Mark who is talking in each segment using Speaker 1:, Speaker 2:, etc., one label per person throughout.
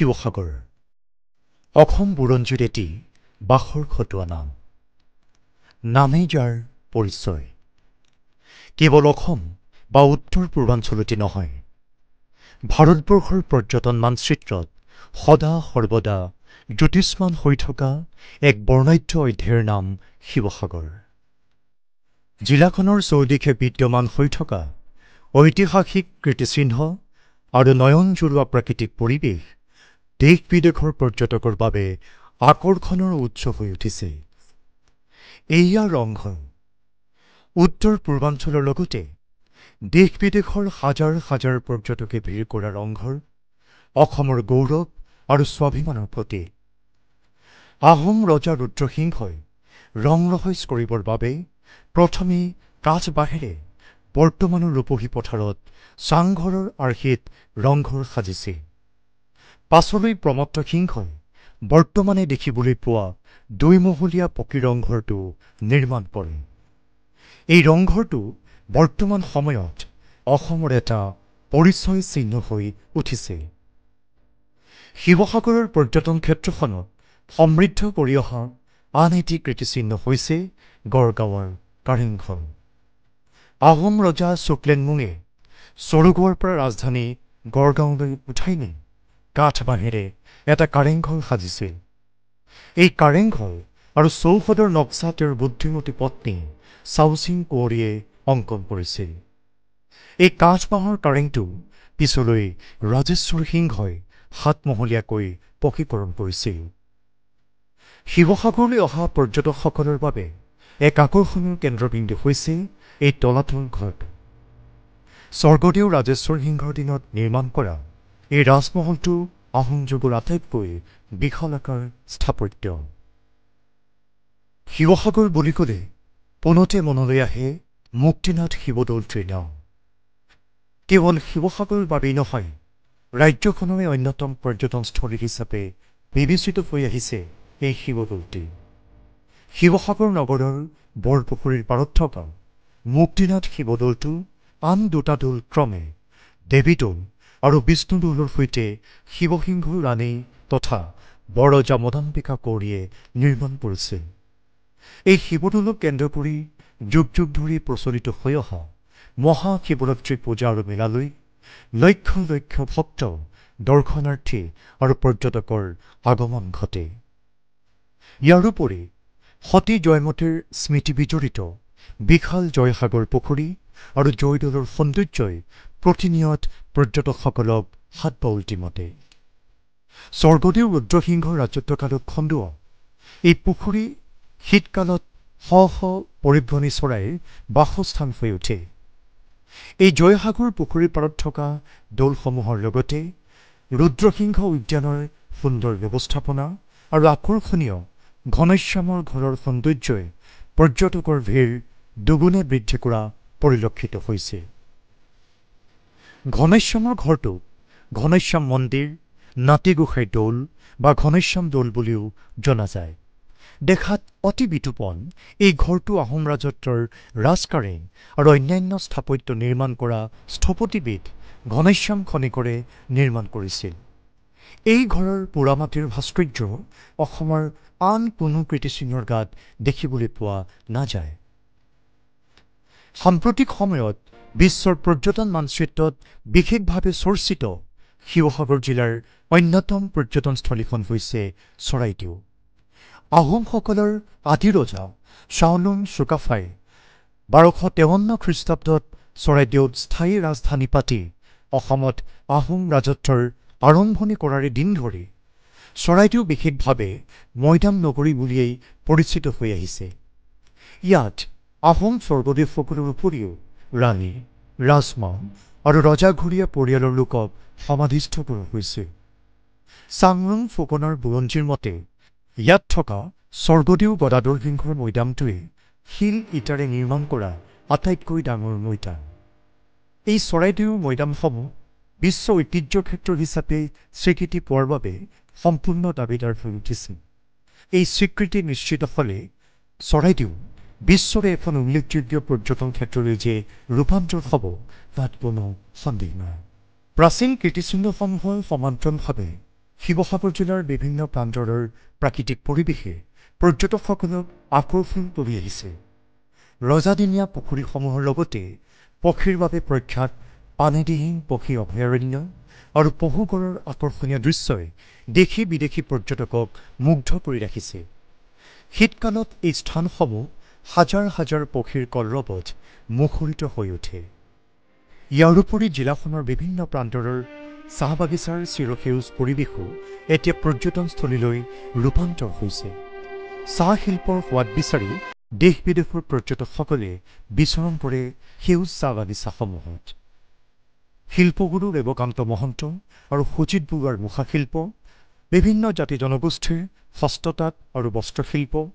Speaker 1: শিৱসাগৰ অসম বুৰঞ্জীৰ এটি বাসৰ খটোৱা নাম নামেই যাৰ পৰিচয় কেৱল অসম বা উত্তৰ পূৰ্বাঞ্চলতে নহয় ভাৰতবৰ্ষৰ পৰ্যটন মানচিত্ৰত সদা সৰ্বদা জ্যোতিষ্মান হৈ থকা এক বৰ্ণাঢ্য অধ্যায়ৰ নাম শিৱসাগৰ জিলাখনৰ চৌদিশে বিদ্যমান হৈ থকা ঐতিহাসিক কীৰ্তিচিহ্ন আৰু নয়ন জোৰোৱা প্ৰাকৃতিক পৰিৱেশ দেশ বিদেশৰ পৰ্যটকৰ বাবে আকৰ্ষণৰ উৎস হৈ উঠিছে এয়া ৰংখন উত্তৰ পূৰ্বাঞ্চলৰ লগতে দেশ বিদেশৰ হাজাৰ হাজাৰ পৰ্যটকে ভিৰ কৰা ৰংঘৰ অসমৰ গৌৰৱ আৰু স্বাভিমানৰ প্ৰতি আহোম ৰজা ৰুদ্ৰসিংহই ৰং ৰহইচ কৰিবৰ বাবে প্ৰথমে কাঠবাঁহেৰে বৰ্তমানৰ ৰূপহী পথাৰত চাংঘৰৰ আৰ্হিত ৰংঘৰ সাজিছিল পাছলৈ প্ৰমত্ত সিংহই বৰ্তমানে দেখিবলৈ পোৱা দুইমহলীয়া পকী ৰংঘৰটো নিৰ্মাণ কৰে এই ৰংঘৰটো বৰ্তমান সময়ত অসমৰ এটা পৰিচয় চিহ্ন হৈ উঠিছে শিৱসাগৰৰ পৰ্যটন ক্ষেত্ৰখনক সমৃদ্ধ কৰি অহা আন এটি কীৰ্তিচিহ্ন হৈছে গড়গাঁৱৰ কাৰেংঘৰ আহোম ৰজা চুকলেনমুঙে চৰুগুৱাৰ পৰা ৰাজধানী গড়গাঁৱলৈ উঠাই নিয়ে কাঠ বাঁহেৰে এটা কাৰেংঘৰ সাজিছিল এই কাৰেংঘৰ আৰু চৌহদৰ নক্সা তেওঁৰ বুদ্ধিমতী পত্নী চাউচিং কুঁৱৰীয়ে অংকন কৰিছিল এই কাঠ বাঁহৰ কাৰেংটো পিছলৈ ৰাজেশ্বৰ সিংহই সাতমহলীয়াকৈ পকীকৰণ কৰিছিল শিৱসাগৰলৈ অহা পৰ্যটকসকলৰ বাবে এক আকৰ্ষণীয় কেন্দ্ৰবিন্দু হৈছে এই তলাতল ঘট স্বৰ্গদেউ ৰাজেশ্বৰ সিংহৰ দিনত নিৰ্মাণ কৰা এই ৰাজমহলটো আহোম যুগৰ আটাইতকৈ বিশালাকাৰ স্থাপত্য শিৱসাগৰ বুলি ক'লে পুনতে মনলৈ আহে মুক্তিনাথ শিৱদৌল তৃণ কেৱল শিৱসাগৰ বাবেই নহয় ৰাজ্যখনৰে অন্যতম পৰ্যটনস্থলী হিচাপে বিবেচিত হৈ আহিছে এই শিৱদৌলটি শিৱসাগৰ নগৰৰ বৰপুখুৰীৰ পাৰত থকা মুক্তিনাথ শিৱদৌলটো আন দুটা দৌল ক্ৰমে দেৱীদৌল আৰু বিষ্ণুদুৰৰ সৈতে শিৱসিংহ ৰাণী তথা বৰ যামদাম্বিকা কৌৰীয়ে নিৰ্মাণ কৰিছিল এই শিৱদৌলক কেন্দ্ৰ কৰি যুগ যুগ ধৰি প্ৰচলিত হৈ অহা মহা শিৱৰাত্ৰি পূজা আৰু মেলালৈ লক্ষ লক্ষ ভক্ত দৰ্শনাৰ্থী আৰু পৰ্যটকৰ আগমন ঘটে ইয়াৰোপৰি সতী জয়মতীৰ স্মৃতি বিজড়িত বিশাল জয়সাগৰ পুখুৰী আৰু জয়দৌলৰ সৌন্দৰ্যই প্ৰতিনিয়ত পৰ্যটকসকলক সাতব উল্টিমতে স্বৰ্গদেউ ৰুদ্ৰসিংহ ৰাজত্বকালত খন্দুৱ এই পুখুৰী শীতকালত শ শ পৰিভ্ৰমী চৰাইৰ বাসস্থান হৈ উঠে এই জয়সাগৰ পুখুৰীৰ পাৰত থকা দৌলসমূহৰ লগতে ৰুদ্ৰসিংহ উদ্যানৰ সুন্দৰ ব্যৱস্থাপনা আৰু আকৰ্ষণীয় ঘনশ্যামৰ ঘৰৰ সৌন্দৰ্যই পৰ্যটকৰ ভিৰ দুগুণে বৃদ্ধি কৰা পৰিলক্ষিত হৈছে ঘনেশ্যামৰ ঘৰটো ঘনেশ্যাম মন্দিৰ নাতিগোসাঁই দৌল বা ঘনেশ্যাম দৌল বুলিও জনা যায় দেখাত অতি বিতুপন এই ঘৰটো আহোম ৰাজত্বৰ ৰাজকাৰী আৰু অন্যান্য স্থাপত্য নিৰ্মাণ কৰা স্থপতিবিদ ঘনেশ্যাম খনিকৰে নিৰ্মাণ কৰিছিল এই ঘৰৰ পোৰামাটিৰ ভাস্কৰ্য অসমৰ আন কোনো কীৰ্তিচিহ্নৰ গাত দেখিবলৈ পোৱা নাযায় সাম্প্ৰতিক সময়ত বিশ্বৰ পৰ্যটন মানচিত্ৰত বিশেষভাৱে চৰ্চিত শিৱসাগৰ জিলাৰ অন্যতম পৰ্যটনস্থলীখন হৈছে চৰাইদেউ আহোমসকলৰ আদি ৰজা শ্বাওনুং চুকাফাই বাৰশ তেৱন্ন খ্ৰীষ্টাব্দত চৰাইদেউত স্থায়ী ৰাজধানী পাতি অসমত আহোম ৰাজত্বৰ আৰম্ভণি কৰাৰে দিন ধৰি চৰাইদেউ বিশেষভাৱে মৈদাম নগৰী বুলিয়েই পৰিচিত হৈ আহিছে ইয়াত আহোম স্বৰ্গদেৱসকলৰ উপৰিও ৰাণী ৰাজমা আৰু ৰজাঘৰীয়া পৰিয়ালৰ লোকক সমাধিষ্ঠ কৰা হৈছে চাংৰং ফুকনৰ বুৰঞ্জীৰ মতে ইয়াত থকা স্বৰ্গদেউ গদাদৰ সিংহৰ মৈদামটোৱে শিল ইটাৰে নিৰ্মাণ কৰা আটাইতকৈ ডাঙৰ মৈদাম এই চৰাইদেউ মৈদামসমূহ বিশ্ব ঐতিহ্য ক্ষেত্ৰ হিচাপে স্বীকৃতি পোৱাৰ বাবে সম্পূৰ্ণ দাবীদাৰ হৈ উঠিছিল এই স্বীকৃতি নিশ্চিত হ'লে চৰাইদেউ বিশ্বৰে এখন উল্লেখযোগ্য পৰ্যটন ক্ষেত্ৰলৈ যে ৰূপান্তৰ হ'ব তাত কোনো সন্দেহ নাই প্ৰাচীন কীৰ্তিচিহ্নসমূহৰ সমান্তৰণভাৱে শিৱসাগৰ জিলাৰ বিভিন্ন প্ৰান্তৰৰ প্ৰাকৃতিক পৰিৱেশে পৰ্যটকসকলক আকৰ্ষণ কৰি আহিছে ৰজাদিনীয়া পুখুৰীসমূহৰ লগতে পক্ষীৰ বাবে প্ৰখ্যাত পানীদিহিং পক্ষী অভয়াৰণ্য আৰু পহুগড়ৰ আকৰ্ষণীয় দৃশ্যই দেশী বিদেশী পৰ্যটকক মুগ্ধ কৰি ৰাখিছে শীতকালত এই স্থানসমূহ হাজাৰ হাজাৰ পক্ষীৰ কলৰৱত মুখৰিত হৈ উঠে ইয়াৰোপৰি জিলাখনৰ বিভিন্ন প্ৰান্তৰ চাহ বাগিচাৰ চিৰসেউজ পৰিৱেশো এতিয়া পৰ্যটনস্থলীলৈ ৰূপান্তৰ হৈছে চাহ শিল্পৰ সোৱাদ বিচাৰি দেশ বিদেশৰ পৰ্যটকসকলে বিচৰণ কৰে সেউজ চাহ বাগিচাসমূহত শিল্পগুৰু দেৱকান্ত মহন্ত আৰু সুজিত বৰুৱাৰ মুখাশিল্প বিভিন্ন জাতি জনগোষ্ঠীৰ হস্ততাঁত আৰু বস্ত্ৰশিল্প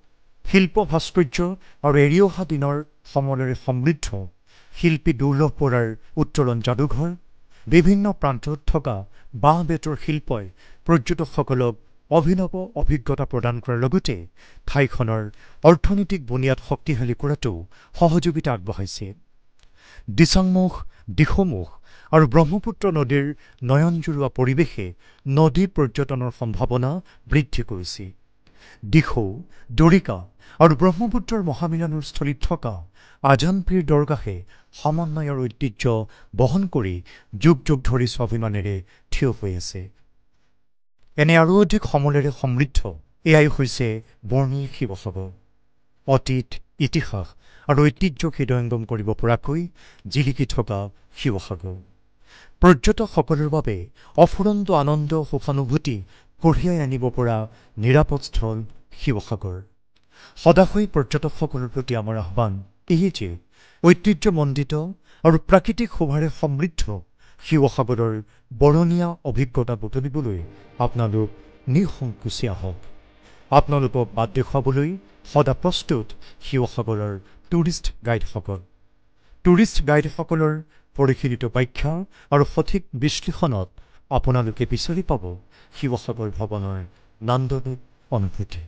Speaker 1: শিল্প ভাস্কৰ্য আৰু এৰি অহা দিনৰ সমলেৰে সমৃদ্ধ শিল্পী দুৰ্লভ বৰাৰ উত্তোলন যাদুঘৰ বিভিন্ন প্ৰান্তত থকা বাঁহ বেতৰ শিল্পই পৰ্যটকসকলক অভিনৱ অভিজ্ঞতা প্ৰদান কৰাৰ লগতে ঠাইখনৰ অৰ্থনৈতিক বুনিয়াদ শক্তিশালী কৰাটো সহযোগিতা আগবঢ়াইছে দিচাংমুখ দিশমুখ আৰু ব্ৰহ্মপুত্ৰ নদীৰ নয়নজোৰোৱা পৰিৱেশে নদী পৰ্যটনৰ সম্ভাৱনা বৃদ্ধি কৰিছে দিখৌ দৰিকা আৰু ব্ৰহ্মপুত্ৰৰ মহামিলনৰ স্থলীত থকা আজান পীৰ দৰগাহে সমন্বয়ৰ ঐতিহ্য বহন কৰি যুগ যুগ ধৰি স্বাভিমানেৰে থিয় হৈ আছে এনে আৰু অধিক সমলেৰে সমৃদ্ধ এয়াই হৈছে বৰ্ণী শিৱসাগৰ অতীত ইতিহাস আৰু ঐতিহ্য হৃদয়ংগম কৰিব পৰাকৈ জিলিকি থকা শিৱসাগৰ পৰ্যটকসকলৰ বাবে অফুৰন্ত আনন্দ সুখানুভূতি কঢ়িয়াই আনিব পৰা নিৰাপদ স্থল শিৱসাগৰ সদাশয় পৰ্যটকসকলৰ প্ৰতি আমাৰ আহ্বান এই যে ঐতিহ্যমণ্ডিত আৰু প্ৰাকৃতিক শোভাৰে সমৃদ্ধ শিৱসাগৰৰ বৰণীয়া অভিজ্ঞতা বুটলিবলৈ আপোনালোক নিসংকোচি আহক আপোনালোকক বাদ দেখুৱাবলৈ সদা প্ৰস্তুত শিৱসাগৰৰ টুৰিষ্ট গাইডসকল টুৰিষ্ট গাইডসকলৰ পৰিশীলিত ব্যাখ্যা আৰু সঠিক বিশ্লেষণত আপোনালোকে বিচাৰি পাব শিৱসাগৰ ভৱনৰ নান্দনিক অনুভূতি